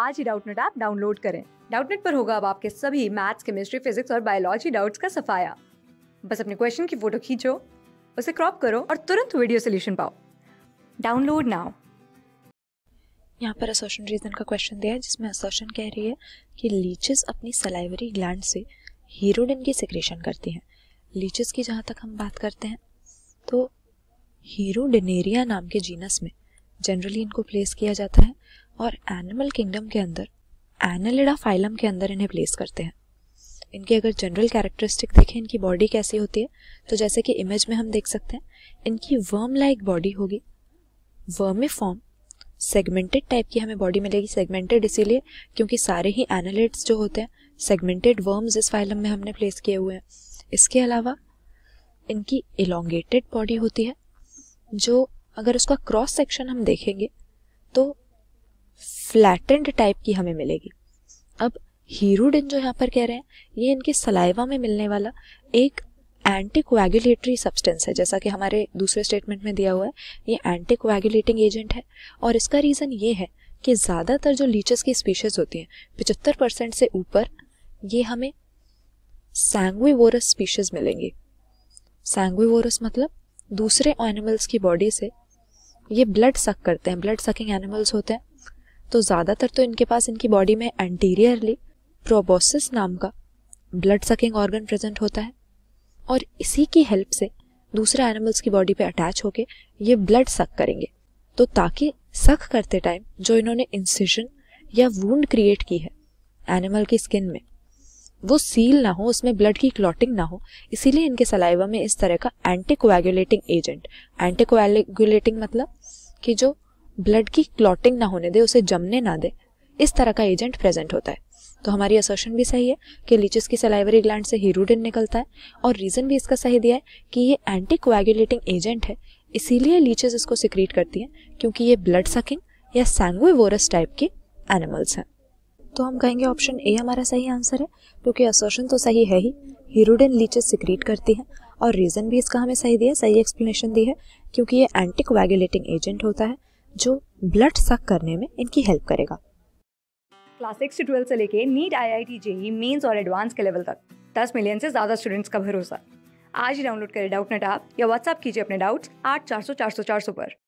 आज ही Doubtnut app download करें डाउटनेट पर होगा अब आपके सभी मैथ्स केमिस्ट्री फिजिक्स और बायोलॉजी डाउट्स का सफाया बस अपने क्वेश्चन की फोटो खींचो उसे क्रॉप करो और तुरंत वीडियो सोल्यूशन पाओ डाउनलोड नाउ यहाँ पर असोशन रीजन का क्वेश्चन दिया है जिसमें असोशन कह रही है कि लीचेस अपनी सलाइवरी ग्लैंड से हीरोडिन की सिक्रेशन करती हैं लीचेस की जहाँ तक हम बात करते हैं तो हीरोडिनेरिया नाम के जीनस में जनरली इनको प्लेस किया जाता है और एनिमल किंगडम के अंदर एनलिडा फाइलम के अंदर इन्हें प्लेस करते हैं इनके अगर जनरल कैरेक्टरिस्टिक देखें इनकी बॉडी कैसी होती है तो जैसे कि इमेज में हम देख सकते हैं इनकी वर्म लाइक बॉडी होगी वर्मी फॉर्म सेगमेंटेड टाइप की हमें बॉडी मिलेगी सेगमेंटेड इसीलिए क्योंकि सारे ही एनलिड्स जो होते हैं सेगमेंटेड वर्म्स इस फाइलम में हमने प्लेस किए हुए हैं इसके अलावा इनकी इलोंगेटेड बॉडी होती है जो अगर उसका क्रॉस सेक्शन हम देखेंगे तो फ्लैटेंड टाइप की हमें मिलेगी अब हीरोडिन जो यहाँ पर कह रहे हैं ये इनके सलाइवा में मिलने वाला एक एंटी कोएगुलेटरी सब्सटेंस है जैसा कि हमारे दूसरे स्टेटमेंट में दिया हुआ है ये एंटी कोएगुलेटिंग एजेंट है और इसका रीज़न ये है कि ज़्यादातर जो लीचेस की स्पीशीज़ होती हैं पिचहत्तर परसेंट से ऊपर ये हमें वोरस स्पीशीज़ मिलेंगी सैंगवीवोरस मतलब दूसरे एनिमल्स की बॉडी से ये ब्लड सक करते हैं ब्लड सकिंग एनिमल्स होते हैं तो ज़्यादातर तो इनके पास इनकी बॉडी में एंटीरियरली प्रोबोसिस नाम का ब्लड सकिंग ऑर्गन प्रेजेंट होता है और इसी की हेल्प से दूसरे एनिमल्स की बॉडी पे अटैच होके ये ब्लड सक करेंगे तो ताकि सक करते टाइम जो इन्होंने इंसिशन या वूंड क्रिएट की है एनिमल की स्किन में वो सील ना हो उसमें ब्लड की क्लॉटिंग ना हो इसीलिए इनके सलाइवा में इस तरह का anti coagulating agent anti coagulating मतलब कि जो ब्लड की क्लॉटिंग ना होने दे उसे जमने ना दे इस तरह का एजेंट प्रेजेंट होता है तो हमारी असर्शन भी सही है कि लीचिस की सलाइवरी ग्लैंड से हीरोडिन निकलता है और रीज़न भी इसका सही दिया है कि ये एंटी कोएगुलेटिंग एजेंट है इसीलिए लीचिस इसको सिक्रीट करती हैं क्योंकि ये ब्लड सकिंग या सैंगवेवोरस टाइप के एनिमल्स हैं तो हम कहेंगे ऑप्शन ए हमारा सही आंसर है क्योंकि असर्शन तो सही है ही हीरोडिन लीचेस सिक्रीट करती हैं और रीज़न भी इसका हमें सही दिया सही एक्सप्लेनेशन दी है क्योंकि ये एंटी कोएगुलेटिंग एजेंट होता है जो ब्लड सक करने में इनकी हेल्प करेगा क्लास सिक्स ट्वेल्व से लेके NEET I I T JEE mains और एडवांस के लेवल तक दस मिलियन से ज़्यादा स्टूडेंट्स का भरोसा आज ही डाउनलोड करें डाउट नेट ऐप या व्हाट्सअप कीजिए अपने डाउट्स आठ चार सौ चार सौ चार सौ पर